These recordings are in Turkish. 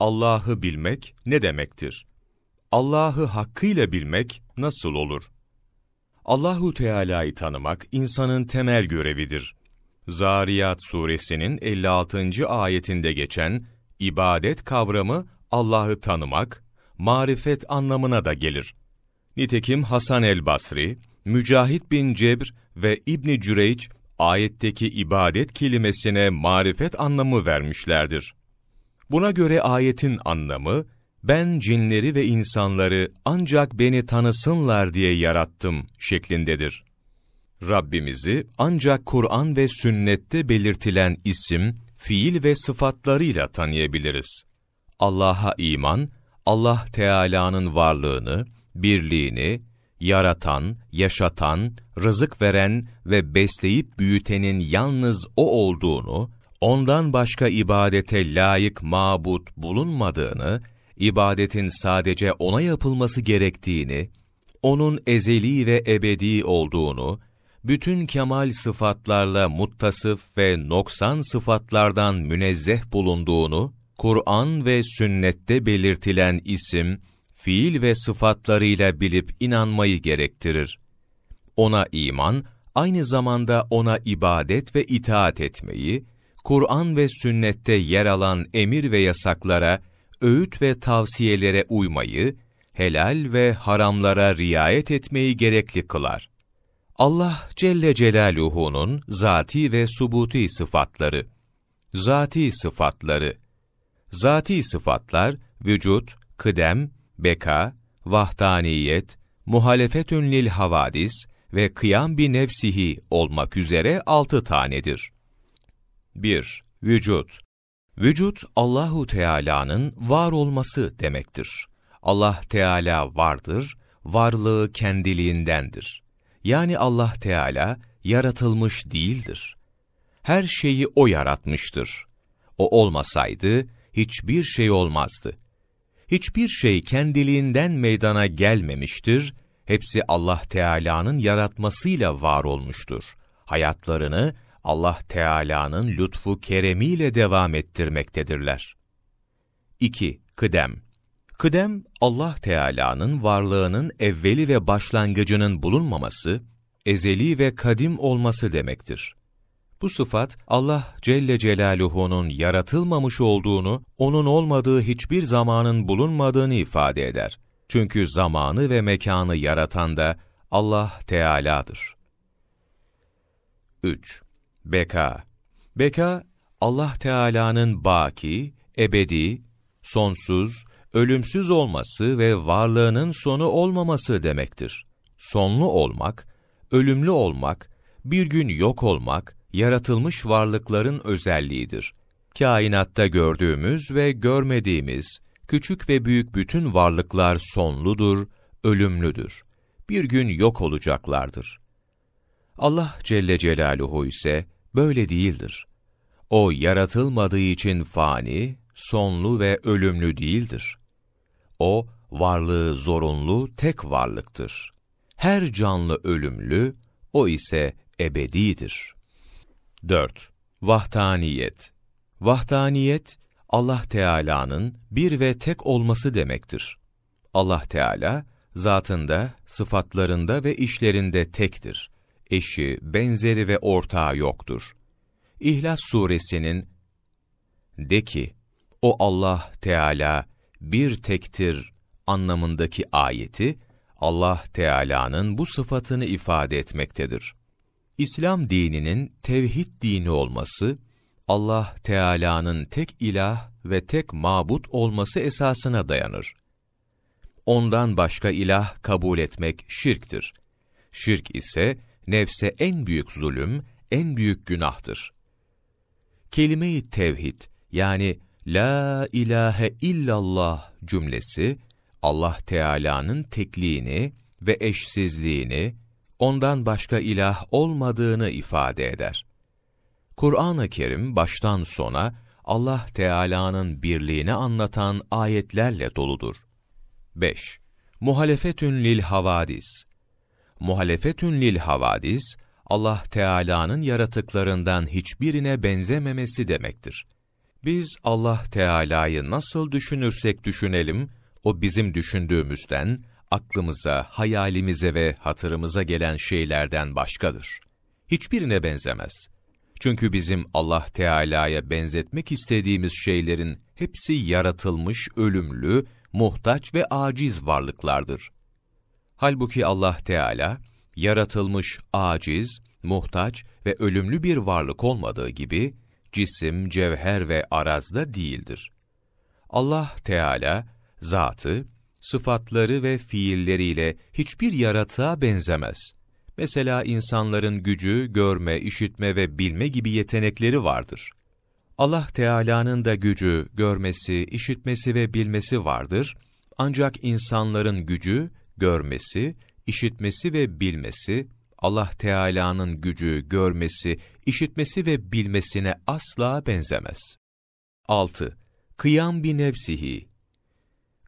Allah'ı bilmek ne demektir? Allah'ı hakkıyla bilmek nasıl olur? Allahu Teala'yı tanımak insanın temel görevidir. Zariyat suresinin 56. ayetinde geçen ibadet kavramı Allah'ı tanımak, marifet anlamına da gelir. Nitekim Hasan el-Basri, Mücahit bin Cebr ve İbni Cüreyç ayetteki ibadet kelimesine marifet anlamı vermişlerdir. Buna göre ayetin anlamı, ben cinleri ve insanları ancak beni tanısınlar diye yarattım şeklindedir. Rabbimizi ancak Kur'an ve sünnette belirtilen isim, fiil ve sıfatlarıyla tanıyabiliriz. Allah'a iman, Allah Teala'nın varlığını, birliğini, yaratan, yaşatan, rızık veren ve besleyip büyütenin yalnız O olduğunu, ondan başka ibadete layık mabut bulunmadığını, ibadetin sadece ona yapılması gerektiğini, onun ezeli ve ebedi olduğunu, bütün kemal sıfatlarla muttasıf ve noksan sıfatlardan münezzeh bulunduğunu, Kur'an ve sünnette belirtilen isim, fiil ve sıfatlarıyla bilip inanmayı gerektirir. Ona iman, aynı zamanda ona ibadet ve itaat etmeyi, Kur'an ve sünnette yer alan emir ve yasaklara, öğüt ve tavsiyelere uymayı, helal ve haramlara riayet etmeyi gerekli kılar. Allah Celle Celaluhu'nun zati ve subuti sıfatları. Zati sıfatları. Zati sıfatlar vücut, kıdem, beka, vahdaniyet, muhalefetün lil havadis ve kıyam bi nefsihi olmak üzere altı tanedir. 1. Vücut Vücut Allahu Teala'nın var olması demektir. Allah Teala vardır, varlığı kendiliğindendir. Yani Allah Teala yaratılmış değildir. Her şeyi O yaratmıştır. O olmasaydı hiçbir şey olmazdı. Hiçbir şey kendiliğinden meydana gelmemiştir. Hepsi Allah Teala'nın yaratmasıyla var olmuştur. Hayatlarını Allah Teala'nın lütfu keremiyle devam ettirmektedirler. 2. Kıdem Kıdem, Allah Teala'nın varlığının evveli ve başlangıcının bulunmaması, ezeli ve kadim olması demektir. Bu sıfat, Allah Celle Celaluhu'nun yaratılmamış olduğunu, onun olmadığı hiçbir zamanın bulunmadığını ifade eder. Çünkü zamanı ve mekanı yaratan da Allah Teala'dır. 3. Beka Beka, Allah Teala'nın baki, ebedi, sonsuz, ölümsüz olması ve varlığının sonu olmaması demektir. Sonlu olmak, ölümlü olmak, bir gün yok olmak, yaratılmış varlıkların özelliğidir. Kainatta gördüğümüz ve görmediğimiz, küçük ve büyük bütün varlıklar sonludur, ölümlüdür. Bir gün yok olacaklardır. Allah Celle Celaluhu ise böyle değildir. O yaratılmadığı için fani, sonlu ve ölümlü değildir. O varlığı zorunlu tek varlıktır. Her canlı ölümlü, o ise ebedidir. 4. Vahdaniyet Vahdaniyet, Allah Teala'nın bir ve tek olması demektir. Allah Teala, zatında, sıfatlarında ve işlerinde tektir eşi, benzeri ve ortağı yoktur. İhlas suresinin de ki o Allah Teala bir tektir anlamındaki ayeti Allah Teala'nın bu sıfatını ifade etmektedir. İslam dininin tevhid dini olması Allah Teala'nın tek ilah ve tek mabut olması esasına dayanır. Ondan başka ilah kabul etmek şirktir. Şirk ise nefse en büyük zulüm, en büyük günahtır. Kelime-i tevhid yani La ilahe illallah cümlesi Allah Teala'nın tekliğini ve eşsizliğini, ondan başka ilah olmadığını ifade eder. Kur'an-ı Kerim baştan sona Allah Teala'nın birliğini anlatan ayetlerle doludur. 5. Muhalefetün lil havadis muhalefetün lil havadis, Allah Teala'nın yaratıklarından hiçbirine benzememesi demektir. Biz Allah Teala'yı nasıl düşünürsek düşünelim, o bizim düşündüğümüzden, aklımıza, hayalimize ve hatırımıza gelen şeylerden başkadır. Hiçbirine benzemez. Çünkü bizim Allah Teala'ya benzetmek istediğimiz şeylerin hepsi yaratılmış, ölümlü, muhtaç ve aciz varlıklardır. Halbuki Allah Teala yaratılmış aciz, muhtaç ve ölümlü bir varlık olmadığı gibi cisim, cevher ve arazda değildir. Allah Teala zatı, sıfatları ve fiilleriyle hiçbir yaratığa benzemez. Mesela insanların gücü, görme, işitme ve bilme gibi yetenekleri vardır. Allah Teala'nın da gücü, görmesi, işitmesi ve bilmesi vardır. Ancak insanların gücü görmesi, işitmesi ve bilmesi, Allah Teala'nın gücü, görmesi, işitmesi ve bilmesine asla benzemez. 6. Kıyam bi nefsihi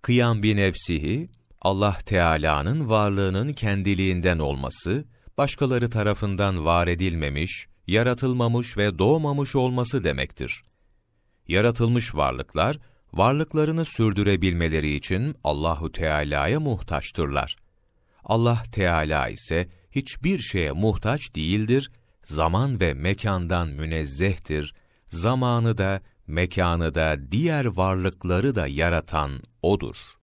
Kıyam bi nefsihi, Allah Teala'nın varlığının kendiliğinden olması, başkaları tarafından var edilmemiş, yaratılmamış ve doğmamış olması demektir. Yaratılmış varlıklar, varlıklarını sürdürebilmeleri için Allahu Teala'ya muhtaçtırlar. Allah Teala ise hiçbir şeye muhtaç değildir, zaman ve mekandan münezzehtir, zamanı da, mekanı da, diğer varlıkları da yaratan O'dur.''